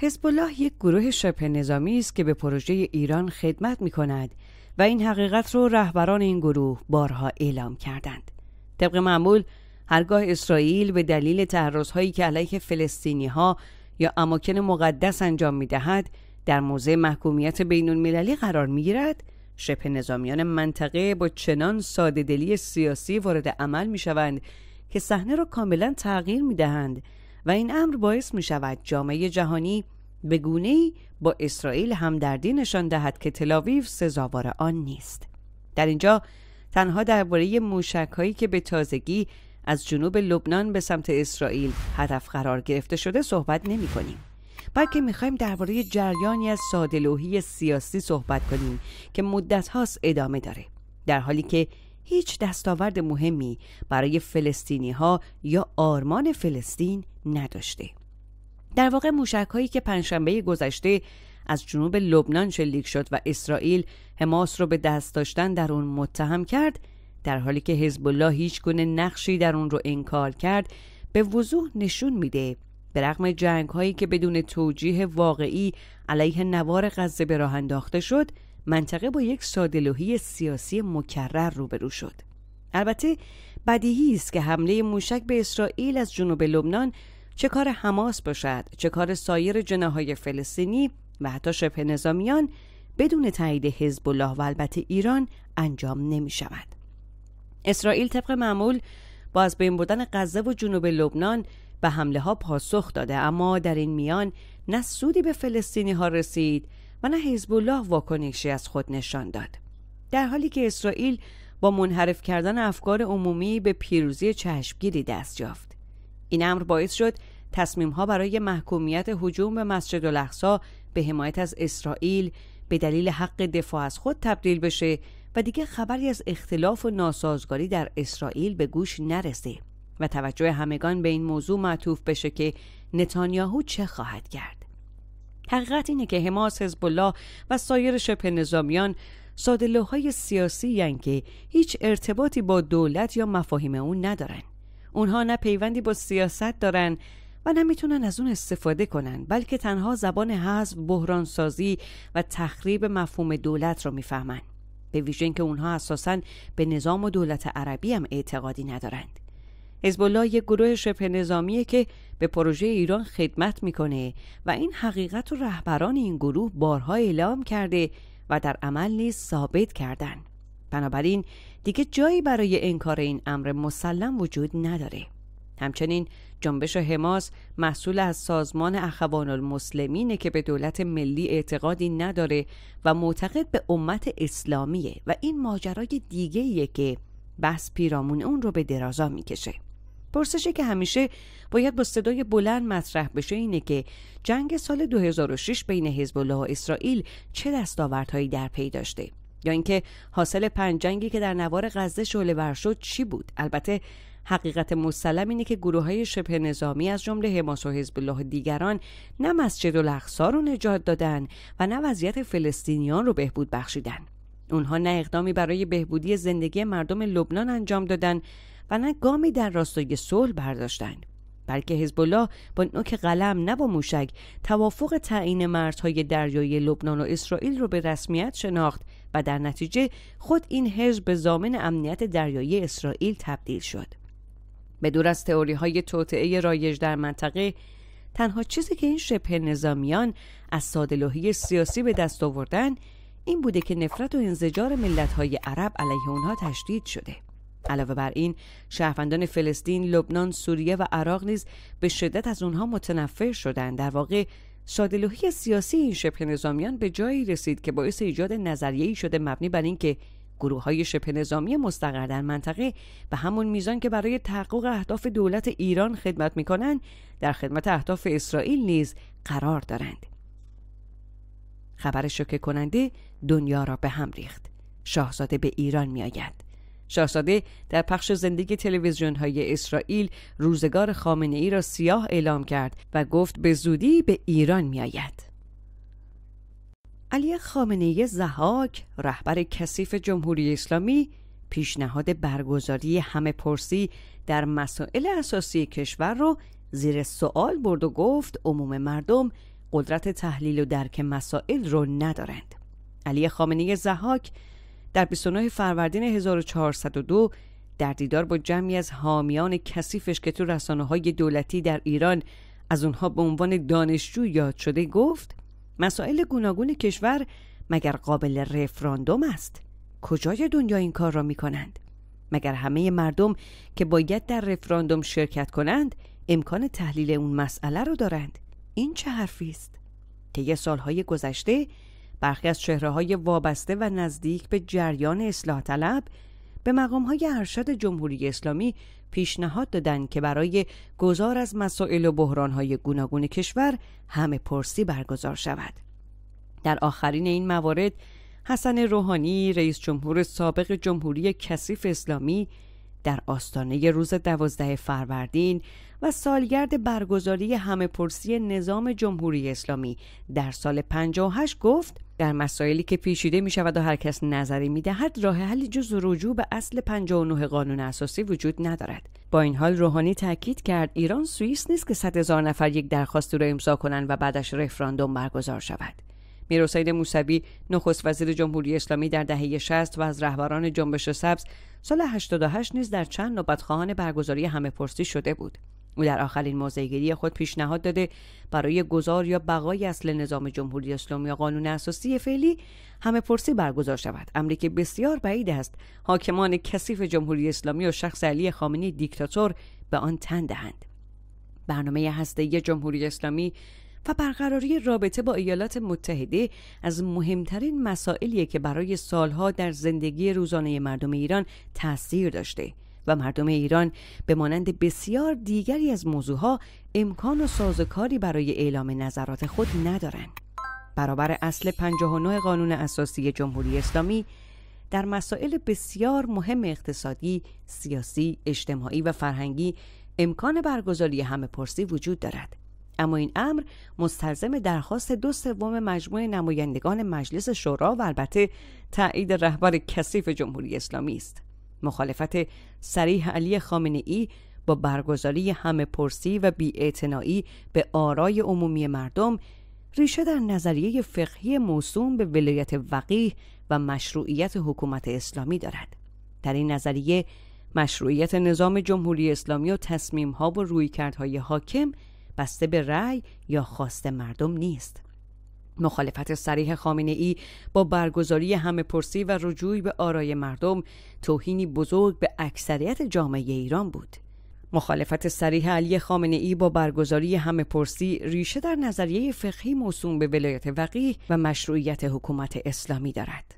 حزب الله یک گروه شبه نظامی است که به پروژه ایران خدمت می کند و این حقیقت را رهبران این گروه بارها اعلام کردند. طبق معمول هرگاه اسرائیل به دلیل تحرزهایی که علیه فلسطینی یا اماکن مقدس انجام می در موضع محکومیت بین المللی قرار می گیرد شبه نظامیان منطقه با چنان ساده سیاسی وارد عمل می که صحنه را کاملا تغییر می و این امر باعث می شود جامعه جهانی به گونه با اسرائیل همدردی نشان دهد که تلاویف سزاوار آن نیست در اینجا تنها درباره موشک هایی که به تازگی از جنوب لبنان به سمت اسرائیل هدف قرار گرفته شده صحبت نمی کنیم بلکه میخوایم درباره جریانی از سادلوهی سیاسی صحبت کنیم که مدت هاست ادامه داره در حالی که هیچ دستاورد مهمی برای فلسطینی ها یا آرمان فلسطین نداشته در واقع موشک هایی که پنجشنبه گذشته از جنوب لبنان شلیک شد و اسرائیل حماس رو به دست داشتن در اون متهم کرد در حالی که حزب الله هیچ گونه نقشی در اون رو انکار کرد به وضوح نشون میده به رغم جنگ هایی که بدون توجیه واقعی علیه نوار غزه به راه انداخته شد منطقه با یک سادلوهی سیاسی مکرر روبرو شد البته بدیهی است که حمله موشک به اسرائیل از جنوب لبنان چه کار حماس باشد چه کار سایر جناهای فلسطینی و حتی شبه نظامیان بدون تایید حزب الله و البته ایران انجام نمی شود اسرائیل طبق معمول با از بین بردن غزه و جنوب لبنان به حمله ها پاسخ داده اما در این میان نه سودی به فلسطینی ها رسید و نه حزب الله واکنشی از خود نشان داد در حالی که اسرائیل با منحرف کردن افکار عمومی به پیروزی چشمگیری دست یافت این امر باعث شد تصمیم ها برای محکومیت هجوم به مسجد الاقصا به حمایت از اسرائیل به دلیل حق دفاع از خود تبدیل بشه و دیگه خبری از اختلاف و ناسازگاری در اسرائیل به گوش نرسه و توجه همگان به این موضوع معطوف بشه که نتانیاهو چه خواهد کرد حقیقت اینه که حماس حزب الله و سایر شبه نظامیان های سیاسی هن یعنی که هیچ ارتباطی با دولت یا مفاهیم اون ندارن اونها نه پیوندی با سیاست دارن و نه میتونن از اون استفاده کنن بلکه تنها زبان بحران بحرانسازی و تخریب مفهوم دولت رو میفهمن به ویژه که اونها اساسا به نظام و دولت عربی هم اعتقادی ندارند حزب الله یک گروه شبه نظامیه که به پروژه ایران خدمت میکنه و این حقیقت رو رهبران این گروه بارها اعلام کرده و در عمل نیز ثابت کردن بنابراین دیگه جایی برای انکار این امر مسلم وجود نداره همچنین جنبش حماس محصول از سازمان اخوان المسلمینه که به دولت ملی اعتقادی نداره و معتقد به امت اسلامیه و این ماجرای دیگه که بحث پیرامون اون رو به درازا میکشه پرسشی که همیشه باید با صدای بلند مطرح بشه اینه که جنگ سال 2006 بین حزب الله و اسرائیل چه دستاوردهایی در پی داشته یا اینکه حاصل پنج جنگی که در نوار غزه شعله ور شد چی بود البته حقیقت مسلم اینه که گروه های شبه نظامی از جمله حماس و حزب الله دیگران نه مسجد الاقصا رو نجات دادن و نه وضعیت فلسطینیان رو بهبود بخشیدن اونها نه اقدامی برای بهبودی زندگی مردم لبنان انجام دادن و نه گامی در راستای صلح برداشتند بلکه حزب الله با نوک قلم نه با موشک توافق تعیین مرزهای دریایی لبنان و اسرائیل را به رسمیت شناخت و در نتیجه خود این حزب به زامن امنیت دریایی اسرائیل تبدیل شد به دور از تئوری های توطعه رایج در منطقه تنها چیزی که این شبه نظامیان از سادلوهی سیاسی به دست آوردن این بوده که نفرت و انزجار ملت های عرب علیه اونها تشدید شده علاوه بر این شهروندان فلسطین، لبنان، سوریه و عراق نیز به شدت از اونها متنفر شدند. در واقع سادلوهی سیاسی این شبه نظامیان به جایی رسید که باعث ایجاد نظریه‌ای شده مبنی بر اینکه گروه های شبه نظامی مستقر در منطقه به همون میزان که برای تحقق اهداف دولت ایران خدمت میکنند در خدمت اهداف اسرائیل نیز قرار دارند خبر شکه کننده دنیا را به هم ریخت شاهزاده به ایران میآید شاهزاده در پخش زندگی تلویزیون های اسرائیل روزگار خامنه ای را سیاه اعلام کرد و گفت به زودی به ایران می آید. علی خامنه زهاک رهبر کثیف جمهوری اسلامی پیشنهاد برگزاری همه پرسی در مسائل اساسی کشور را زیر سوال برد و گفت عموم مردم قدرت تحلیل و درک مسائل رو ندارند. علی خامنه زهاک در 29 فروردین 1402 در دیدار با جمعی از حامیان کثیفش که تو رسانه های دولتی در ایران از اونها به عنوان دانشجو یاد شده گفت مسائل گوناگون کشور مگر قابل رفراندوم است کجای دنیا این کار را می کنند؟ مگر همه مردم که باید در رفراندوم شرکت کنند امکان تحلیل اون مسئله را دارند این چه حرفی است طی سالهای گذشته برخی از چهره های وابسته و نزدیک به جریان اصلاح طلب به مقام های ارشد جمهوری اسلامی پیشنهاد دادند که برای گذار از مسائل و بحران های گوناگون کشور همه پرسی برگزار شود. در آخرین این موارد حسن روحانی رئیس جمهور سابق جمهوری کثیف اسلامی در آستانه روز دوازده فروردین و سالگرد برگزاری همه پرسی نظام جمهوری اسلامی در سال 58 گفت در مسائلی که پیشیده می شود و هر کس نظری می دهد راه حلی جز رجوع به اصل 59 قانون اساسی وجود ندارد با این حال روحانی تاکید کرد ایران سوئیس نیست که صد هزار نفر یک درخواست را امضا کنند و بعدش رفراندوم برگزار شود میرحسین موسوی نخست وزیر جمهوری اسلامی در دهه 60 و از رهبران جنبش سبز سال 88 نیز در چند نوبت خواهان برگزاری همه پرسی شده بود او در آخرین موضعگیری خود پیشنهاد داده برای گذار یا بقای اصل نظام جمهوری اسلامی و قانون اساسی فعلی همه پرسی برگزار شود امری که بسیار بعید است حاکمان کثیف جمهوری اسلامی و شخص علی خامنه‌ای دیکتاتور به آن تن دهند برنامه هسته جمهوری اسلامی و برقراری رابطه با ایالات متحده از مهمترین مسائلیه که برای سالها در زندگی روزانه مردم ایران تاثیر داشته و مردم ایران به مانند بسیار دیگری از موضوعها امکان و سازوکاری برای اعلام نظرات خود ندارند. برابر اصل 59 قانون اساسی جمهوری اسلامی در مسائل بسیار مهم اقتصادی، سیاسی، اجتماعی و فرهنگی امکان برگزاری همه پرسی وجود دارد اما این امر مستلزم درخواست دو سوم مجموع نمایندگان مجلس شورا و البته تایید رهبر کثیف جمهوری اسلامی است مخالفت سریح علی خامنه ای با برگزاری همه پرسی و بیاعتنایی به آرای عمومی مردم ریشه در نظریه فقهی موسوم به ولایت وقیه و مشروعیت حکومت اسلامی دارد در این نظریه مشروعیت نظام جمهوری اسلامی و تصمیم ها و رویکردهای حاکم بسته به رأی یا خواست مردم نیست مخالفت سریح خامنه ای با برگزاری همه پرسی و رجوع به آرای مردم توهینی بزرگ به اکثریت جامعه ایران بود مخالفت سریح علی خامنه ای با برگزاری همه پرسی ریشه در نظریه فقهی موسوم به ولایت وقیه و مشروعیت حکومت اسلامی دارد